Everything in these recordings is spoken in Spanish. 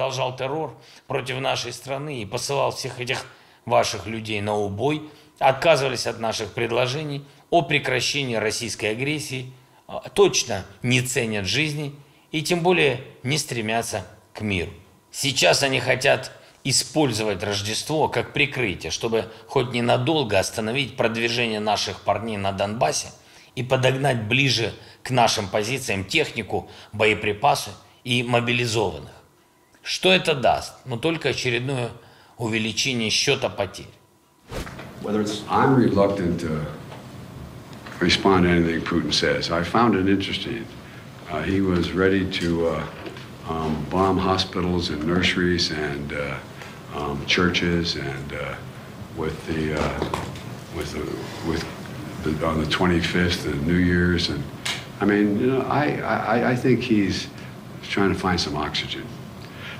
продолжал террор против нашей страны и посылал всех этих ваших людей на убой, отказывались от наших предложений о прекращении российской агрессии, а, точно не ценят жизни и тем более не стремятся к миру. Сейчас они хотят использовать Рождество как прикрытие, чтобы хоть ненадолго остановить продвижение наших парней на Донбассе и подогнать ближе к нашим позициям технику, боеприпасы и мобилизованных. Whether it's, I'm reluctant to respond to anything Putin says. I found it interesting. Uh, he was ready to uh, um, bomb hospitals and nurseries and uh, um, churches and with the with the, with on the 25th of New Year's and I mean you know I, I, I think he's trying to find some oxygen.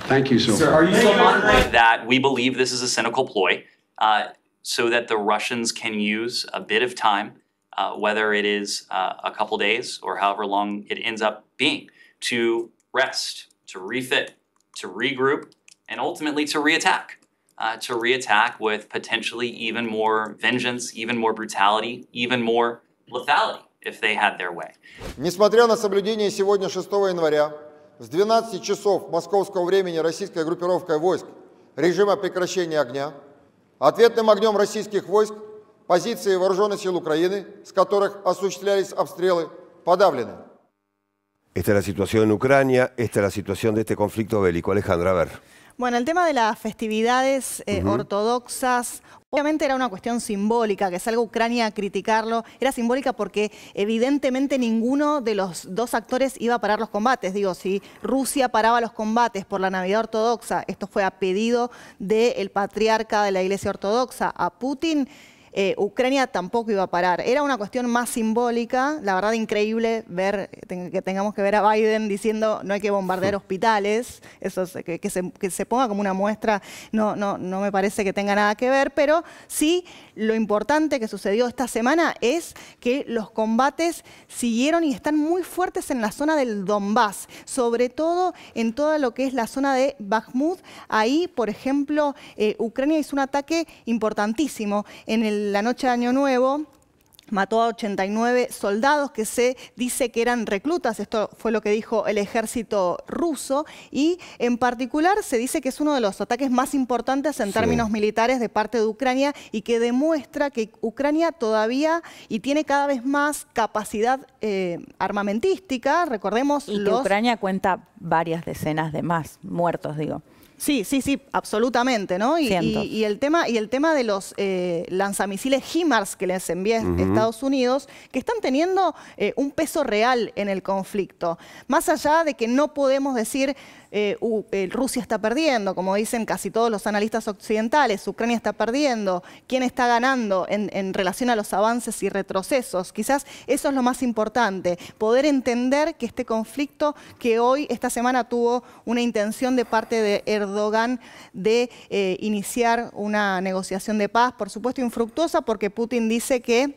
Thank you so much. are you still on that? We believe this is a cynical ploy uh, so that the Russians can use a bit of time, uh, whether it is uh, a couple days or however long it ends up being, to rest, to refit, to regroup, and ultimately to reattack. Uh, to reattack with potentially even more vengeance, even more brutality, even more lethality if they had their way. Несмотря на соблюдение сегодня 6 января с 12 часов московского времени российская группировка войск режима прекращения огня, ответным огнем российских войск позиции вооруженных сил Украины, с которых осуществлялись обстрелы, подавлены. Esta es la situación en Ucrania, esta es la situación de este conflicto bélico. Alejandra, a ver. Bueno, el tema de las festividades eh, ortodoxas, obviamente era una cuestión simbólica, que salga Ucrania a criticarlo, era simbólica porque evidentemente ninguno de los dos actores iba a parar los combates. Digo, si Rusia paraba los combates por la Navidad ortodoxa, esto fue a pedido del patriarca de la Iglesia ortodoxa, a Putin, eh, Ucrania tampoco iba a parar. Era una cuestión más simbólica, la verdad increíble ver eh, que tengamos que ver a Biden diciendo no hay que bombardear hospitales, eso que, se, ponga como una muestra, no, no, no me parece que tenga nada que ver, pero sí lo importante que sucedió esta semana es que los combates siguieron y están muy fuertes en la zona del Donbass, sobre todo en toda lo que es la zona de Bakhmut. Ahí, por ejemplo, eh, Ucrania hizo un ataque importantísimo en el la noche de Año Nuevo, mató a 89 soldados que se dice que eran reclutas, esto fue lo que dijo el ejército ruso, y en particular se dice que es uno de los ataques más importantes en términos militares de parte de Ucrania y que demuestra que Ucrania todavía y tiene cada vez más capacidad eh, armamentística, recordemos... Y que Ucrania cuenta varias decenas de más muertos, digo. Sí, sí, sí, absolutamente, ¿no? Y, el, tema, y el tema de los eh, lanzamisiles HIMARS que les envía Estados Unidos, que están teniendo eh, un peso real en el conflicto. Más allá de que no podemos decir eh, eh, Rusia está perdiendo, como dicen casi todos los analistas occidentales, Ucrania está perdiendo, quién está ganando en, en relación a los avances y retrocesos. Quizás eso es lo más importante, poder entender que este conflicto que hoy, esta semana, tuvo una intención de parte de Erdogan de eh, iniciar una negociación de paz, por supuesto infructuosa, porque Putin dice que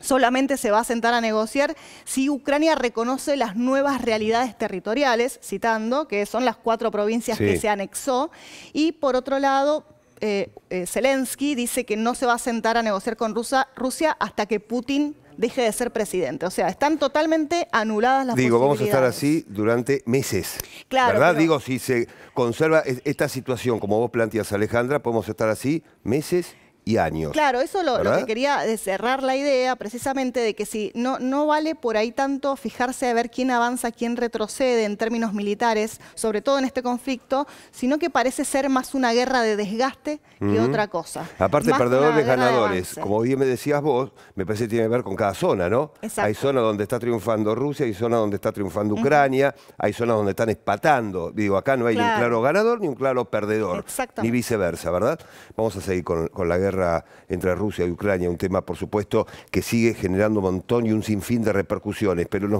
solamente se va a sentar a negociar si Ucrania reconoce las nuevas realidades territoriales, citando que son las cuatro provincias que se anexó, y por otro lado, eh, eh, Zelensky dice que no se va a sentar a negociar con Rusia, Rusia hasta que Putin deje de ser presidente. O sea, están totalmente anuladas las Digo, vamos a estar así durante meses. Claro. ¿Verdad? Digo, si se conserva esta situación, como vos planteas, Alejandra, podemos estar así meses y años. Claro, eso lo, lo, que quería cerrar la idea precisamente de que si no, no vale por ahí tanto fijarse a ver quién avanza, quién retrocede en términos militares, sobre todo en este conflicto, sino que parece ser más una guerra de desgaste que otra cosa. Aparte, perdedores, ganadores. Como bien me decías vos, me parece que tiene que ver con cada zona, ¿no? Hay zonas donde está triunfando Rusia, hay zonas donde está triunfando Ucrania, hay zonas donde están espatando. Digo, acá no hay ni un claro ganador ni un claro perdedor. Ni viceversa, ¿verdad? Vamos a seguir con la guerra entre Rusia y Ucrania, un tema por supuesto que sigue generando un montón y un sinfín de repercusiones, pero nos